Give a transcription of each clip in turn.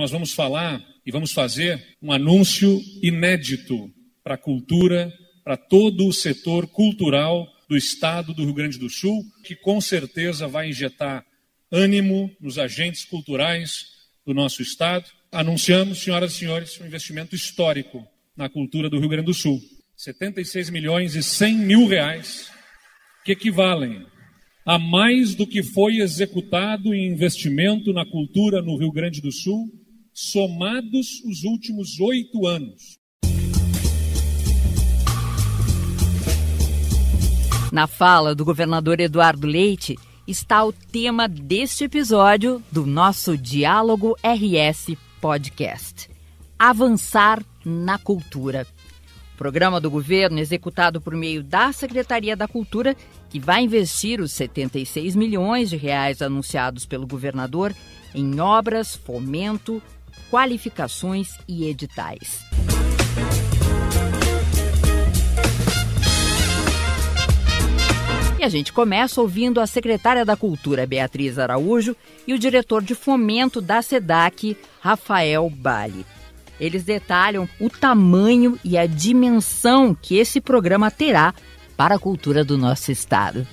nós vamos falar e vamos fazer um anúncio inédito para a cultura, para todo o setor cultural do estado do Rio Grande do Sul, que com certeza vai injetar ânimo nos agentes culturais do nosso estado. Anunciamos, senhoras e senhores, um investimento histórico na cultura do Rio Grande do Sul. 76 milhões e 100 mil reais, que equivalem a mais do que foi executado em investimento na cultura no Rio Grande do Sul somados os últimos oito anos. Na fala do governador Eduardo Leite está o tema deste episódio do nosso Diálogo RS Podcast: Avançar na Cultura. programa do governo, executado por meio da Secretaria da Cultura, que vai investir os 76 milhões de reais anunciados pelo governador em obras, fomento, qualificações e editais. E a gente começa ouvindo a secretária da Cultura, Beatriz Araújo, e o diretor de fomento da SEDAC, Rafael Bali. Eles detalham o tamanho e a dimensão que esse programa terá para a cultura do nosso estado.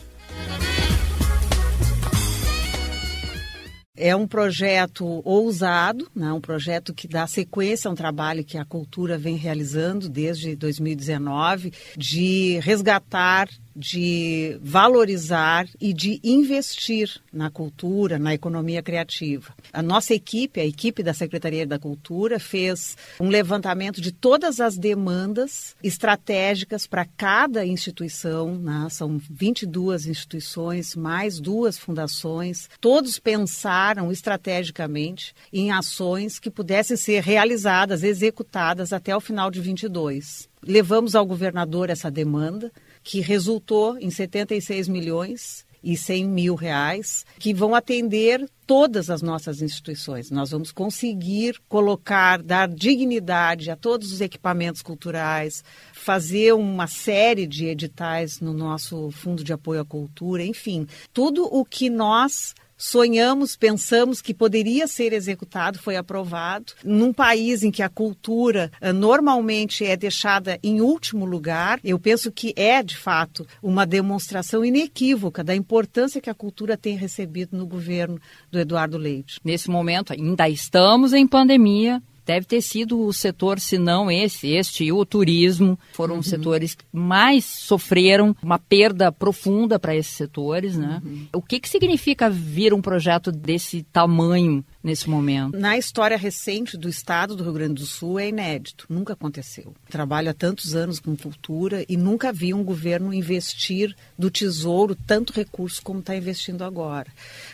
É um projeto ousado, né? um projeto que dá sequência a um trabalho que a cultura vem realizando desde 2019 de resgatar de valorizar e de investir na cultura, na economia criativa. A nossa equipe, a equipe da Secretaria da Cultura, fez um levantamento de todas as demandas estratégicas para cada instituição, né? são 22 instituições, mais duas fundações. Todos pensaram estrategicamente em ações que pudessem ser realizadas, executadas até o final de 22. Levamos ao governador essa demanda que resultou em 76 milhões e 100 mil reais, que vão atender todas as nossas instituições. Nós vamos conseguir colocar, dar dignidade a todos os equipamentos culturais, fazer uma série de editais no nosso Fundo de Apoio à Cultura, enfim, tudo o que nós sonhamos, pensamos que poderia ser executado, foi aprovado. Num país em que a cultura eh, normalmente é deixada em último lugar, eu penso que é, de fato, uma demonstração inequívoca da importância que a cultura tem recebido no governo do Eduardo Leite. Nesse momento, ainda estamos em pandemia, Deve ter sido o setor, se não esse, este e o turismo, foram uhum. setores que mais sofreram uma perda profunda para esses setores. Né? Uhum. O que, que significa vir um projeto desse tamanho nesse momento? Na história recente do Estado do Rio Grande do Sul é inédito, nunca aconteceu. Trabalho há tantos anos com cultura e nunca vi um governo investir do Tesouro tanto recurso como está investindo agora.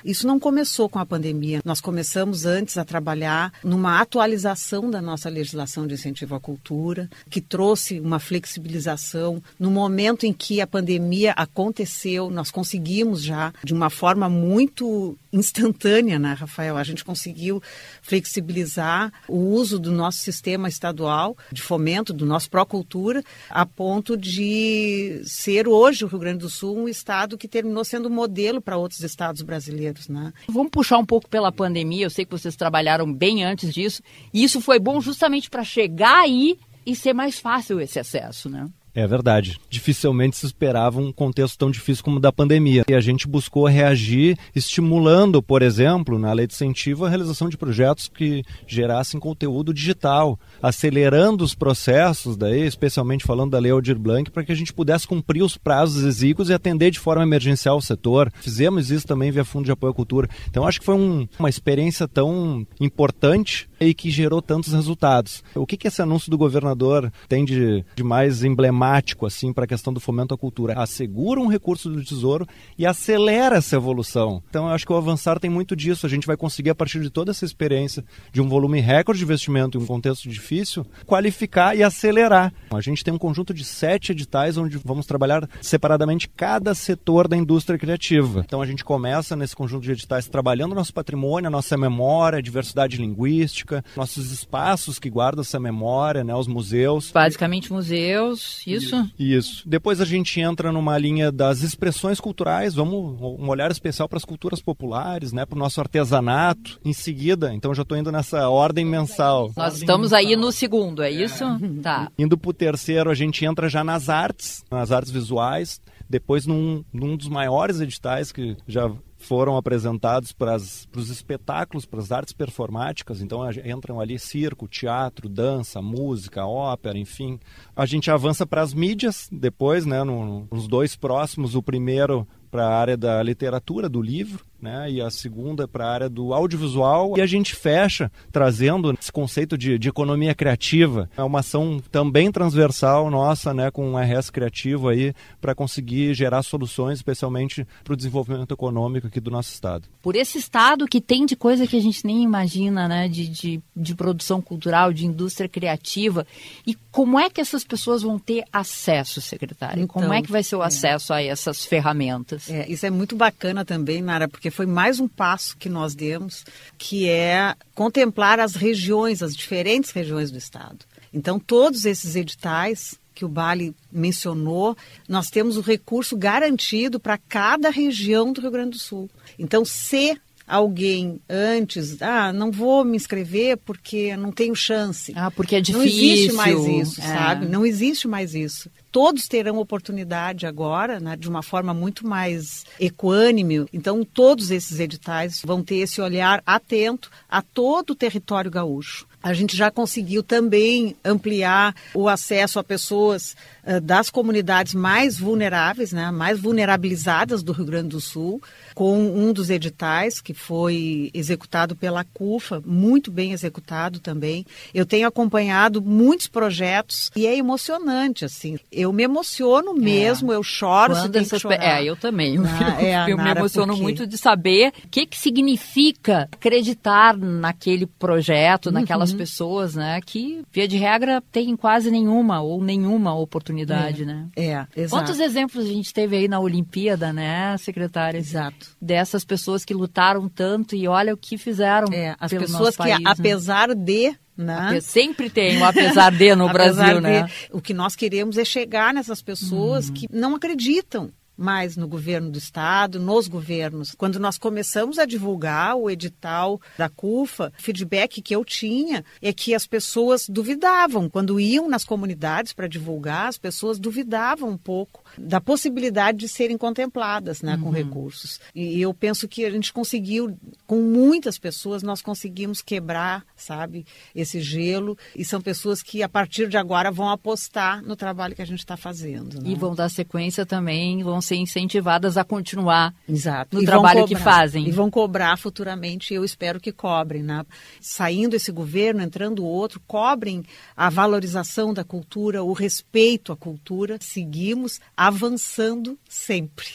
Isso não começou com a pandemia, nós começamos antes a trabalhar numa atualização da nossa legislação de incentivo à cultura, que trouxe uma flexibilização. No momento em que a pandemia aconteceu, nós conseguimos já, de uma forma muito instantânea, né, Rafael? A gente conseguiu flexibilizar o uso do nosso sistema estadual de fomento, do nosso Cultura a ponto de ser hoje o Rio Grande do Sul um estado que terminou sendo modelo para outros estados brasileiros. Né? Vamos puxar um pouco pela pandemia, eu sei que vocês trabalharam bem antes disso, e isso foi bom justamente para chegar aí e ser mais fácil esse acesso, né? É verdade. Dificilmente se esperava um contexto tão difícil como o da pandemia. E a gente buscou reagir estimulando, por exemplo, na lei de incentivo, a realização de projetos que gerassem conteúdo digital, acelerando os processos, daí, especialmente falando da lei Aldir Blanc, para que a gente pudesse cumprir os prazos exíguos e atender de forma emergencial o setor. Fizemos isso também via Fundo de Apoio à Cultura. Então, acho que foi um, uma experiência tão importante e que gerou tantos resultados. O que, que esse anúncio do governador tem de, de mais emblemático assim para a questão do fomento à cultura? Assegura um recurso do Tesouro e acelera essa evolução. Então, eu acho que o Avançar tem muito disso. A gente vai conseguir, a partir de toda essa experiência de um volume recorde de investimento em um contexto difícil, qualificar e acelerar. A gente tem um conjunto de sete editais onde vamos trabalhar separadamente cada setor da indústria criativa. Então, a gente começa nesse conjunto de editais trabalhando nosso patrimônio, a nossa memória, a diversidade linguística, época, nossos espaços que guardam essa memória, né, os museus. Basicamente museus, isso? Isso. Depois a gente entra numa linha das expressões culturais, vamos um olhar especial para as culturas populares, né, para o nosso artesanato. Em seguida, então já estou indo nessa ordem mensal. Nós ordem estamos mensal. aí no segundo, é, é. isso? Tá. Indo para o terceiro, a gente entra já nas artes, nas artes visuais. Depois, num, num dos maiores editais que já foram apresentados para, os espetáculos, para as artes performáticas. Então a, entram ali circo, teatro, dança, música, ópera, enfim. A gente avança para as mídias depois, né? No, nos dois próximos, o primeiro para a área da literatura do livro né? E a segunda é para a área do audiovisual. E a gente fecha trazendo esse conceito de, de economia criativa. É uma ação também transversal nossa, né? Com um RS criativo aí para conseguir gerar soluções, especialmente para o desenvolvimento econômico aqui do nosso estado. Por esse estado que tem de coisa que a gente nem imagina, né? De, de, de produção cultural, de indústria criativa. E como é que essas pessoas vão ter acesso, secretário? Então, como é então, que vai ser o é. acesso é. a essas ferramentas? É, isso é muito bacana também, Nara, porque foi mais um passo que nós demos, que é contemplar as regiões, as diferentes regiões do Estado. Então, todos esses editais que o Bali mencionou, nós temos o recurso garantido para cada região do Rio Grande do Sul. Então, se alguém antes, ah, não vou me inscrever porque não tenho chance. Ah, porque é difícil. É. Não existe mais isso, é. sabe? Não existe mais isso todos terão oportunidade agora, né, de uma forma muito mais equânime. Então, todos esses editais vão ter esse olhar atento a todo o território gaúcho. A gente já conseguiu também ampliar o acesso a pessoas uh, das comunidades mais vulneráveis, né, mais vulnerabilizadas do Rio Grande do Sul com um dos editais que foi executado pela CUFA, muito bem executado também. Eu tenho acompanhado muitos projetos e é emocionante, assim. Eu me emociono é. mesmo, é. eu choro se tem que chorar. É, eu também. Eu, ah, é, eu Nara, me emociono muito de saber o que, que significa acreditar naquele projeto, uhum. naquelas pessoas, né? Que, via de regra, tem quase nenhuma ou nenhuma oportunidade, é. né? É, exato. Quantos exemplos a gente teve aí na Olimpíada, né, secretária? Exato. Exato. dessas pessoas que lutaram tanto e olha o que fizeram. É, as pessoas que, país, né? apesar né? de né? Sempre tem o apesar de no apesar Brasil, de, né? O que nós queremos é chegar nessas pessoas uhum. que não acreditam mais no governo do estado, nos governos. Quando nós começamos a divulgar o edital da CUFA, o feedback que eu tinha é que as pessoas duvidavam. Quando iam nas comunidades para divulgar, as pessoas duvidavam um pouco da possibilidade de serem contempladas né, com uhum. recursos. E eu penso que a gente conseguiu, com muitas pessoas, nós conseguimos quebrar, sabe, esse gelo. E são pessoas que, a partir de agora, vão apostar no trabalho que a gente está fazendo. Né? E vão dar sequência também, vão ser incentivadas a continuar Exato. no e trabalho cobrar, que fazem. E vão cobrar futuramente, eu espero que cobrem. Né? Saindo esse governo, entrando outro, cobrem a valorização da cultura, o respeito à cultura. Seguimos avançando sempre.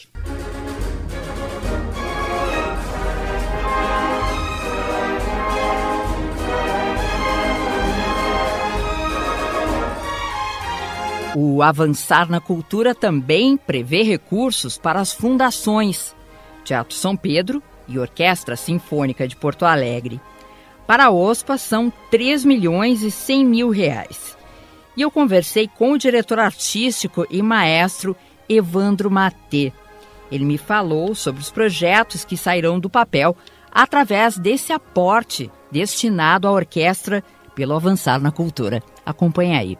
O avançar na cultura também prevê recursos para as fundações Teatro São Pedro e Orquestra Sinfônica de Porto Alegre. Para a OSPA são 3 milhões e 100 mil reais. E eu conversei com o diretor artístico e maestro Evandro Matê. Ele me falou sobre os projetos que sairão do papel através desse aporte destinado à orquestra pelo avançar na cultura. Acompanhe aí.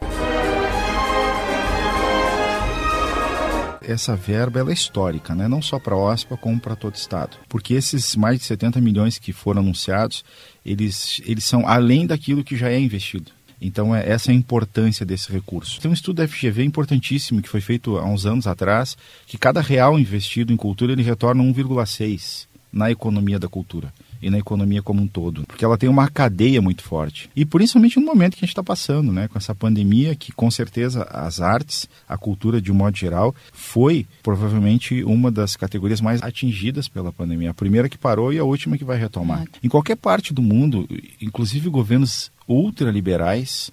essa verba ela é histórica, né? não só para a OSPA, como para todo o Estado. Porque esses mais de 70 milhões que foram anunciados, eles, eles são além daquilo que já é investido. Então, é, essa é a importância desse recurso. Tem um estudo da FGV importantíssimo que foi feito há uns anos atrás, que cada real investido em cultura ele retorna 1,6 na economia da cultura e na economia como um todo, porque ela tem uma cadeia muito forte. E principalmente no momento que a gente está passando, né, com essa pandemia, que com certeza as artes, a cultura de um modo geral, foi provavelmente uma das categorias mais atingidas pela pandemia. A primeira que parou e a última que vai retomar. Em qualquer parte do mundo, inclusive governos ultraliberais,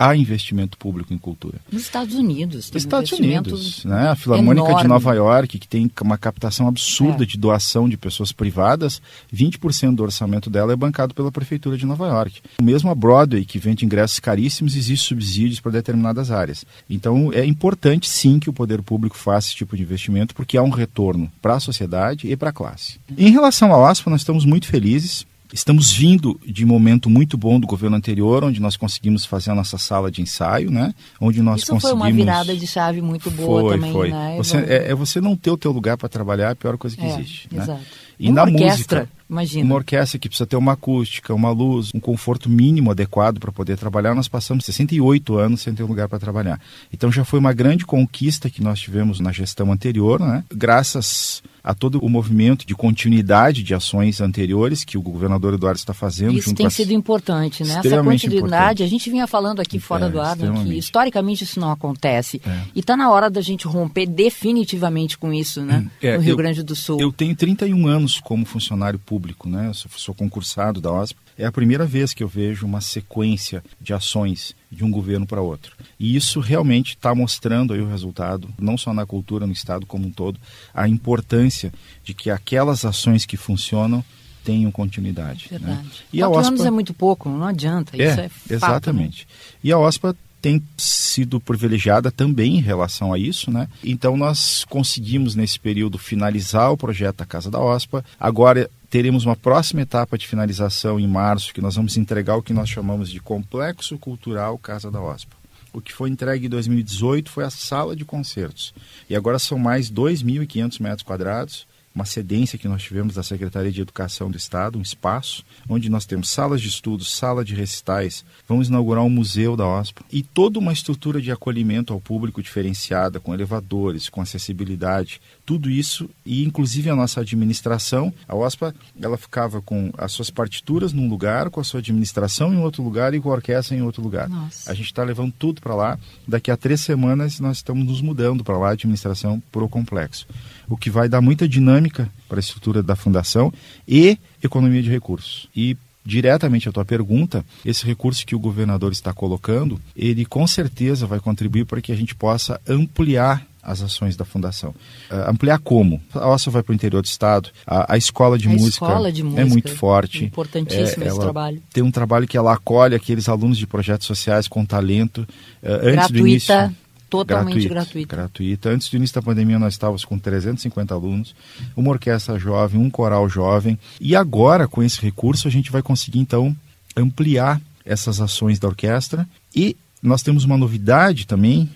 há investimento público em cultura. Nos Estados Unidos. Estados Unidos. Né? A Filarmônica enorme. de Nova York, que tem uma captação absurda é. de doação de pessoas privadas, 20% do orçamento dela é bancado pela Prefeitura de Nova York. Mesmo a Broadway, que vende ingressos caríssimos, existe subsídios para determinadas áreas. Então, é importante, sim, que o poder público faça esse tipo de investimento, porque há um retorno para a sociedade e para a classe. Em relação ao ASPA, nós estamos muito felizes Estamos vindo de um momento muito bom do governo anterior, onde nós conseguimos fazer a nossa sala de ensaio, né? Onde nós Isso conseguimos. Foi uma virada de chave muito boa foi, também, foi. né? Você, é, é, você não ter o teu lugar para trabalhar, é a pior coisa que é, existe. Né? Exato. Né? E uma na orquestra. música. Imagina. Uma orquestra que precisa ter uma acústica, uma luz, um conforto mínimo adequado para poder trabalhar. Nós passamos 68 anos sem ter um lugar para trabalhar. Então já foi uma grande conquista que nós tivemos na gestão anterior, né? graças a todo o movimento de continuidade de ações anteriores que o governador Eduardo está fazendo. Isso tem sido as... importante, né? Essa continuidade, importante. a gente vinha falando aqui é, fora é, do ar, né, que historicamente isso não acontece. É. E está na hora da gente romper definitivamente com isso, né? Hum, é, no Rio eu, Grande do Sul. Eu tenho 31 anos como funcionário público público, né? Eu sou concursado da OSP. É a primeira vez que eu vejo uma sequência de ações de um governo para outro. E isso realmente está mostrando aí o resultado, não só na cultura, no Estado como um todo, a importância de que aquelas ações que funcionam tenham continuidade. Né? Verdade. Né? E Quatro a OSPA... anos é muito pouco, não adianta. É, isso é fato, né? exatamente. Né? E a OSPA tem sido privilegiada também em relação a isso, né? Então nós conseguimos nesse período finalizar o projeto da Casa da OSPA. Agora teremos uma próxima etapa de finalização em março, que nós vamos entregar o que nós chamamos de Complexo Cultural Casa da OSPA. O que foi entregue em 2018 foi a sala de concertos. E agora são mais 2.500 metros quadrados uma cedência que nós tivemos da Secretaria de Educação do Estado, um espaço onde nós temos salas de estudos, sala de recitais, vamos inaugurar um museu da OSPA e toda uma estrutura de acolhimento ao público diferenciada, com elevadores, com acessibilidade, tudo isso e inclusive a nossa administração, a OSPA, ela ficava com as suas partituras num lugar, com a sua administração em outro lugar e com a orquestra em outro lugar. Nossa. A gente está levando tudo para lá. Daqui a três semanas nós estamos nos mudando para lá, a administração o complexo o que vai dar muita dinâmica para a estrutura da fundação e economia de recursos. E diretamente à tua pergunta, esse recurso que o governador está colocando, ele com certeza vai contribuir para que a gente possa ampliar as ações da fundação. Uh, ampliar como? A nossa vai para o interior do estado, a, a escola, de, a música escola de música é muito forte. Importantíssimo é, esse trabalho. Tem um trabalho que ela acolhe aqueles alunos de projetos sociais com talento. Uh, antes Gratuita. do início totalmente gratuita. Gratuita. Antes do início da pandemia, nós estávamos com 350 alunos, uma orquestra jovem, um coral jovem. E agora, com esse recurso, a gente vai conseguir, então, ampliar essas ações da orquestra. E nós temos uma novidade também,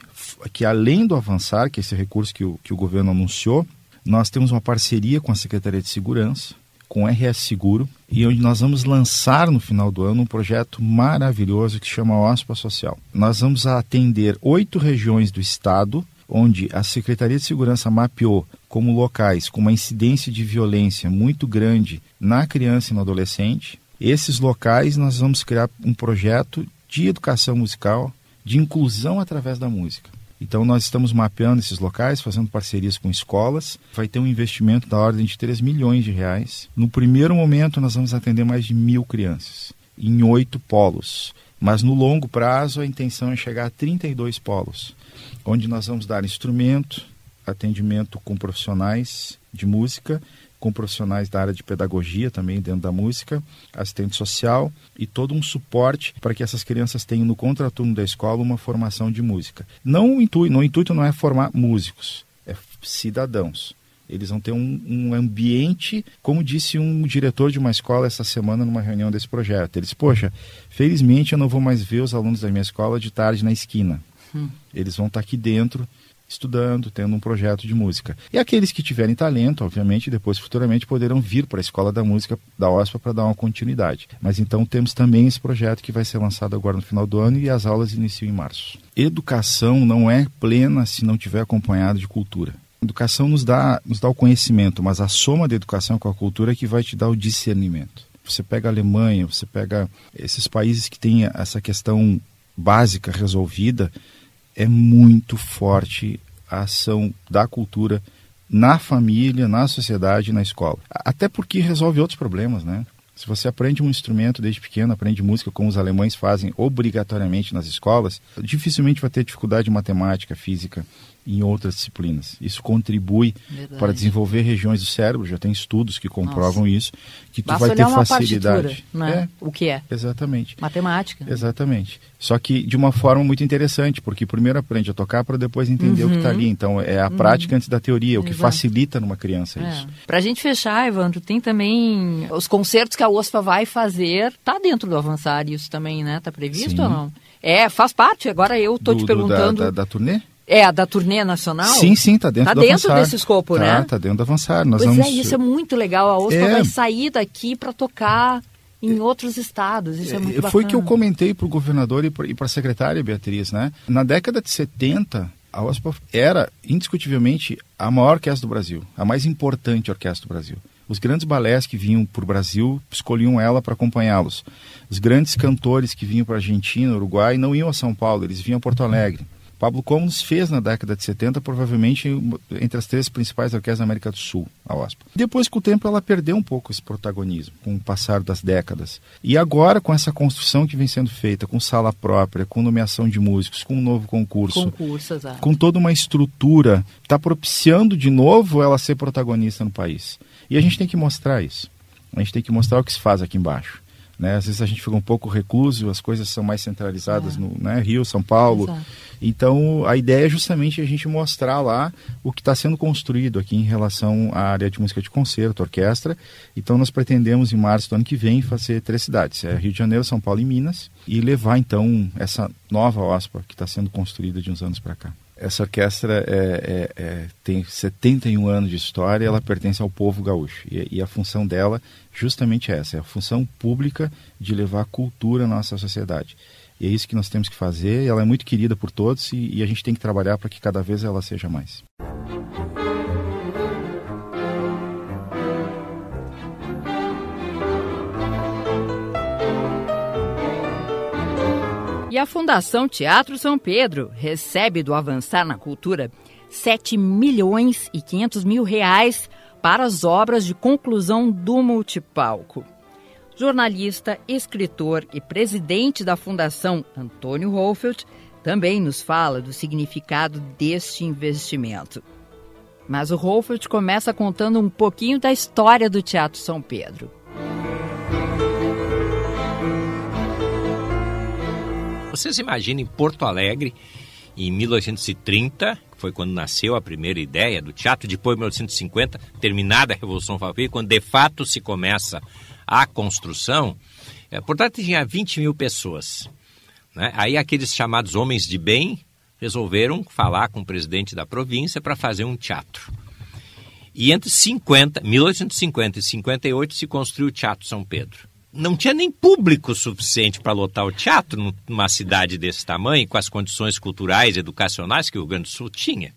que além do avançar, que é esse recurso que o, que o governo anunciou, nós temos uma parceria com a Secretaria de Segurança com RS Seguro e onde nós vamos lançar no final do ano um projeto maravilhoso que chama OSPA Social. Nós vamos atender oito regiões do estado onde a Secretaria de Segurança mapeou como locais com uma incidência de violência muito grande na criança e no adolescente. Esses locais nós vamos criar um projeto de educação musical, de inclusão através da música. Então, nós estamos mapeando esses locais, fazendo parcerias com escolas. Vai ter um investimento da ordem de 3 milhões de reais. No primeiro momento, nós vamos atender mais de mil crianças, em oito polos. Mas no longo prazo, a intenção é chegar a 32 polos, onde nós vamos dar instrumento, atendimento com profissionais de música com profissionais da área de pedagogia também dentro da música, assistente social e todo um suporte para que essas crianças tenham no contraturno da escola uma formação de música. Não o intuito, o intuito não é formar músicos, é cidadãos. Eles vão ter um, um, ambiente, como disse um diretor de uma escola essa semana numa reunião desse projeto. Eles, poxa, felizmente eu não vou mais ver os alunos da minha escola de tarde na esquina. Hum. Eles vão estar aqui dentro estudando, tendo um projeto de música. E aqueles que tiverem talento, obviamente, depois futuramente poderão vir para a Escola da Música da OSPA para dar uma continuidade. Mas então temos também esse projeto que vai ser lançado agora no final do ano e as aulas iniciam em março. Educação não é plena se não tiver acompanhado de cultura. educação nos dá, nos dá o conhecimento, mas a soma da educação com a cultura é que vai te dar o discernimento. Você pega a Alemanha, você pega esses países que têm essa questão básica resolvida, é muito forte a ação da cultura na família, na sociedade, na escola. Até porque resolve outros problemas, né? Se você aprende um instrumento desde pequeno, aprende música como os alemães fazem obrigatoriamente nas escolas, dificilmente vai ter dificuldade em matemática, física em outras disciplinas. Isso contribui Verdade. para desenvolver regiões do cérebro, já tem estudos que comprovam Nossa. isso, que tu Basta vai ter facilidade. Né? É, o que é? Exatamente. Matemática. Exatamente. Só que de uma forma muito interessante, porque primeiro aprende a tocar para depois entender uhum. o que está uhum. ali. Então é a uhum. prática uhum. antes da teoria, o que Exato. facilita numa criança é. isso. Para a gente fechar, Evandro, tem também os concertos que a OSPA vai fazer. está dentro do Avançar isso também, né? está previsto Sim. ou não? É, faz parte. Agora eu estou te perguntando. da, da, da turnê? É, a da turnê nacional? Sim, sim, tá dentro tá do dentro avançar. desse escopo, tá, né? Tá dentro do avançar. Nós pois é, vamos... é, isso é muito legal. A OSPA é... vai sair daqui para tocar em outros estados. Isso é muito bacana. É, foi que eu comentei para o governador e para a secretária Beatriz, né? Na década de 70, a OSPA era indiscutivelmente a maior orquestra do Brasil, a mais importante orquestra do Brasil. Os grandes balés que vinham para o Brasil escolhiam ela para acompanhá-los. Os grandes cantores que vinham para a Argentina, Uruguai, não iam a São Paulo, eles vinham a Porto Alegre. Pablo comuns fez na década de 70, provavelmente entre as três principais orquestras da América do Sul, a OSPA. Depois, com o tempo, ela perdeu um pouco esse protagonismo, com o passar das décadas. E agora, com essa construção que vem sendo feita, com sala própria, com nomeação de músicos, com um novo concurso, concurso com toda uma estrutura, está propiciando de novo ela ser protagonista no país. E a gente tem que mostrar isso. A gente tem que mostrar o que se faz aqui embaixo. Né? Às vezes a gente fica um pouco recluso, as coisas são mais centralizadas é. no né? Rio, São Paulo. Exato. Então a ideia é justamente a gente mostrar lá o que está sendo construído aqui em relação à área de música de concerto, orquestra. Então nós pretendemos em março do ano que vem fazer três cidades: é Rio de Janeiro, São Paulo e Minas, e levar então essa nova OSPA que está sendo construída de uns anos para cá essa orquestra é, é, é, tem 71 anos de história, ela pertence ao povo gaúcho. E, e, a função dela justamente é essa, é a função pública de levar cultura à nossa sociedade. E é isso que nós temos que fazer, ela é muito querida por todos e, e a gente tem que trabalhar para que cada vez ela seja mais. E a Fundação Teatro São Pedro recebe do Avançar na Cultura 7 milhões e 500 mil reais para as obras de conclusão do multipalco. Jornalista, escritor e presidente da Fundação Antônio Holfeld também nos fala do significado deste investimento. Mas o Holfeld começa contando um pouquinho da história do Teatro São Pedro. Vocês imaginem Porto Alegre em 1930, foi quando nasceu a primeira ideia do teatro, depois 1950, terminada a Revolução Farroupilha, quando de fato se começa a construção, é, portanto tinha 20 mil pessoas. Né? Aí aqueles chamados homens de bem resolveram falar com o presidente da província para fazer um teatro. E entre 50, 1850 e 58 se construiu o Teatro São Pedro não tinha nem público suficiente para lotar o teatro numa cidade desse tamanho, com as condições culturais, educacionais que o Rio Grande do Sul tinha.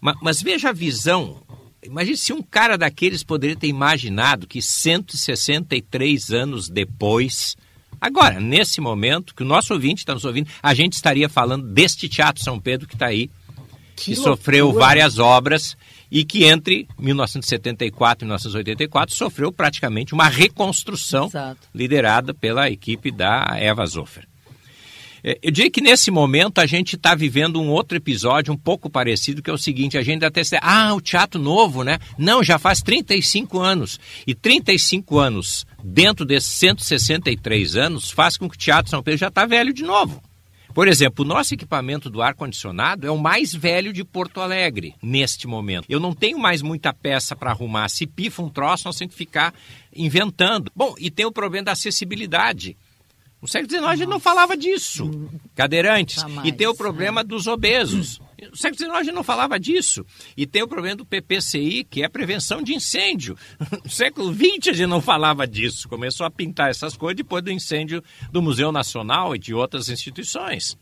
Mas, mas veja a visão. Imagine se um cara daqueles poderia ter imaginado que 163 anos depois, agora, nesse momento, que o nosso ouvinte está nos ouvindo, a gente estaria falando deste Teatro São Pedro que está aí, que, que sofreu várias obras e que entre 1974 e 1984 sofreu praticamente uma reconstrução Exato. liderada pela equipe da Eva Zoffer. É, eu diria que nesse momento a gente está vivendo um outro episódio um pouco parecido, que é o seguinte: a gente até. Ah, o teatro novo, né? Não, já faz 35 anos. E 35 anos dentro desses 163 anos faz com que o Teatro São Pedro já está velho de novo. Por exemplo, o nosso equipamento do ar-condicionado é o mais velho de Porto Alegre neste momento. Eu não tenho mais muita peça para arrumar. Se pifa um troço, nós temos que ficar inventando. Bom, e tem o problema da acessibilidade. No século XIX a gente não falava disso. Cadeirantes. Tá mais, e tem o é. problema né? dos obesos. No século XIX a gente não falava disso. E tem o problema do PPCI, que é prevenção de incêndio. No século XX a gente não falava disso. Começou a pintar essas coisas depois do incêndio do Museu Nacional e de outras instituições.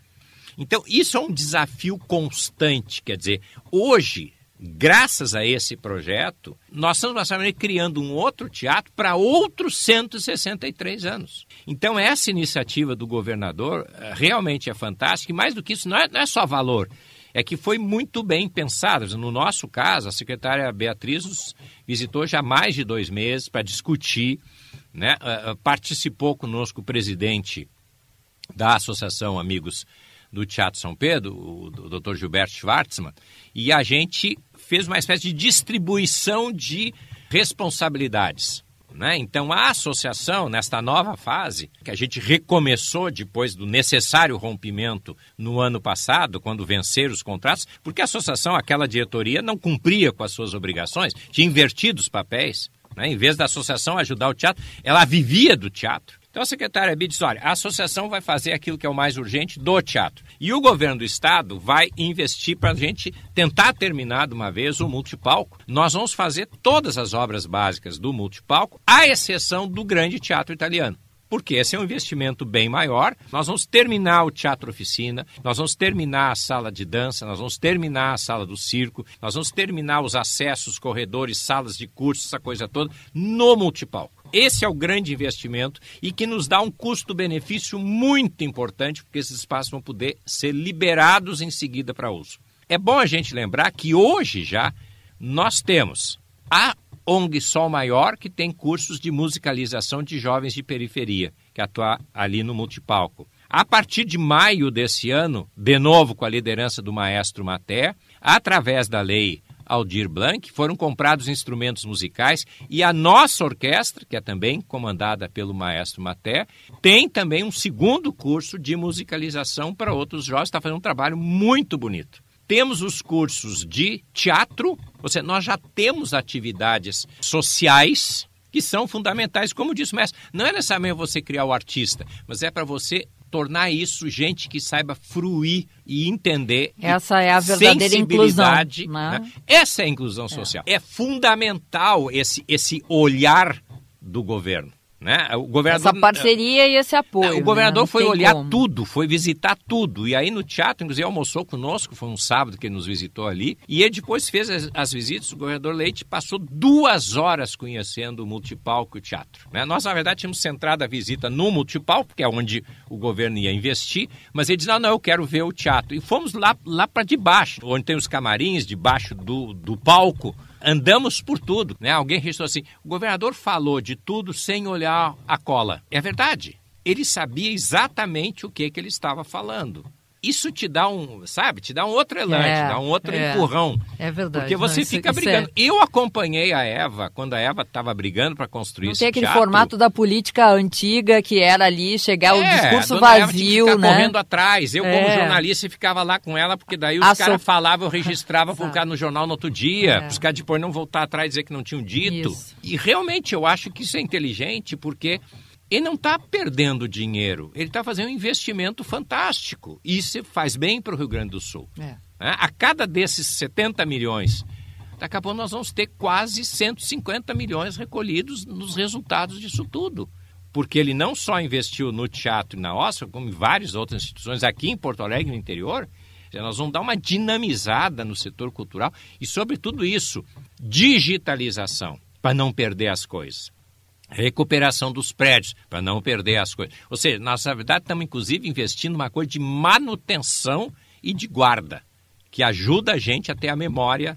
Então, isso é um desafio constante. Quer dizer, hoje, graças a esse projeto, nós estamos criando um outro teatro para outros 163 anos. Então, essa iniciativa do governador eh, realmente é fantástica. E mais do que isso, não é, não é só valor, é que foi muito bem pensado. No nosso caso, a secretária Beatriz nos visitou já mais de dois meses para discutir, né? Ah, ah, participou conosco o presidente da Associação Amigos do Teatro São Pedro, o Dr. Gilberto Schwartzman, e a gente fez uma espécie de distribuição de responsabilidades. Né? Então, a associação, nesta nova fase, que a gente recomeçou depois do necessário rompimento no ano passado, quando venceram os contratos, porque a associação, aquela diretoria, não cumpria com as suas obrigações, tinha invertido os papéis. Né? Em vez da associação ajudar o teatro, ela vivia do teatro. Então a secretária B disse: olha, a associação vai fazer aquilo que é o mais urgente do teatro. E o governo do estado vai investir para a gente tentar terminar de uma vez o multipalco. Nós vamos fazer todas as obras básicas do multipalco, à exceção do grande teatro italiano porque esse é um investimento bem maior. Nós vamos terminar o teatro oficina, nós vamos terminar a sala de dança, nós vamos terminar a sala do circo, nós vamos terminar os acessos, corredores, salas de curso, essa coisa toda, no multipalco. Esse é o grande investimento e que nos dá um custo-benefício muito importante, porque esses espaços vão poder ser liberados em seguida para uso. É bom a gente lembrar que hoje já nós temos a ONG Sol Maior, que tem cursos de musicalização de jovens de periferia, que atua ali no multipalco. A partir de maio desse ano, de novo com a liderança do maestro Maté, através da lei Aldir Blanc, foram comprados instrumentos musicais e a nossa orquestra, que é também comandada pelo maestro Maté, tem também um segundo curso de musicalização para outros jovens, está fazendo um trabalho muito bonito. Temos os cursos de teatro, ou seja, nós já temos atividades sociais que são fundamentais, como disse o mestre. Não é necessariamente você criar o artista, mas é para você tornar isso gente que saiba fruir e entender. Essa é a verdadeira inclusão. Né? Né? Essa é a inclusão social. É. é fundamental esse, esse olhar do governo. Né? O governador, Essa parceria e esse apoio. É, né? O governador né? foi olhar como. tudo, foi visitar tudo. E aí no teatro, inclusive, almoçou conosco, foi um sábado que ele nos visitou ali. E ele depois fez as, as visitas, o governador Leite passou duas horas conhecendo o multipalco e o teatro. Né? Nós, na verdade, tínhamos centrado a visita no multipalco, que é onde o governo ia investir, mas ele disse, não, não, eu quero ver o teatro. E fomos lá, lá para debaixo, onde tem os camarins, debaixo do, do palco, andamos por tudo. Né? Alguém registrou assim: o governador falou de tudo sem olhar a cola. É verdade. Ele sabia exatamente o que, que ele estava falando isso te dá um, sabe, te dá um outro elan, é, te dá um outro é, empurrão. É verdade. Porque você não, isso, fica é brigando. É... Eu acompanhei a Eva, quando a Eva estava brigando para construir não esse tem aquele formato da política antiga, que era ali, chegar o é, discurso vazio, Eva né? correndo atrás. Eu, como é. jornalista, ficava lá com ela, porque daí os ah, caras so... falavam, eu registrava para colocar no jornal no outro dia, os caras depois não voltar atrás e dizer que não tinham dito. Isso. E realmente eu acho que isso é inteligente, porque... Ele não está perdendo dinheiro, ele está fazendo um investimento fantástico. Isso faz bem para o Rio Grande do Sul. É. Né? A cada desses 70 milhões, daqui a pouco nós vamos ter quase 150 milhões recolhidos nos resultados disso tudo. Porque ele não só investiu no teatro e na OSCA, como em várias outras instituições aqui em Porto Alegre, no interior, nós vamos dar uma dinamizada no setor cultural e, sobre tudo isso, digitalização, para não perder as coisas recuperação dos prédios, para não perder as coisas. Ou seja, nós, na verdade, estamos inclusive investindo uma coisa de manutenção e de guarda, que ajuda a gente a ter a memória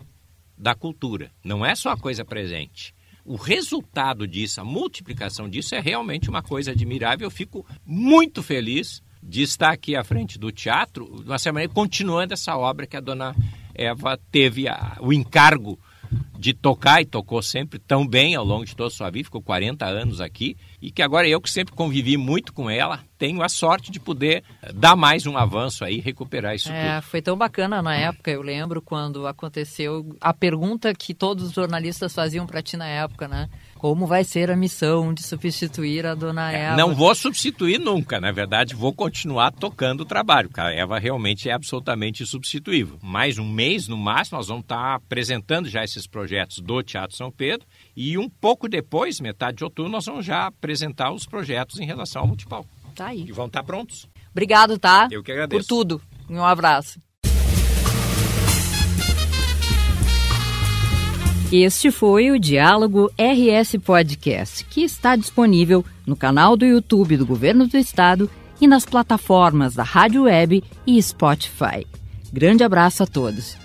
da cultura. Não é só a coisa presente. O resultado disso, a multiplicação disso, é realmente uma coisa admirável. Eu fico muito feliz de estar aqui à frente do teatro, de uma certa maneira, continuando essa obra que a dona Eva teve a, o encargo de tocar e tocou sempre tão bem ao longo de toda a sua vida, ficou 40 anos aqui, e que agora eu que sempre convivi muito com ela, tenho a sorte de poder eh, dar mais um avanço aí, recuperar isso é, tudo. Foi tão bacana na época, eu lembro quando aconteceu a pergunta que todos os jornalistas faziam para ti na época, né? Como vai ser a missão de substituir a dona é, Eva? não vou substituir nunca, na verdade, vou continuar tocando o trabalho. A Eva realmente é absolutamente substituível. Mais um mês, no máximo, nós vamos estar apresentando já esses projetos do Teatro São Pedro e um pouco depois, metade de outubro, nós vamos já apresentar os projetos em relação ao Multipal. Tá aí. E vão estar tá prontos. Obrigado, tá? Eu que agradeço. Por tudo. Um abraço. Este foi o Diálogo RS Podcast, que está disponível no canal do YouTube do Governo do Estado e nas plataformas da Rádio Web e Spotify. Grande abraço a todos.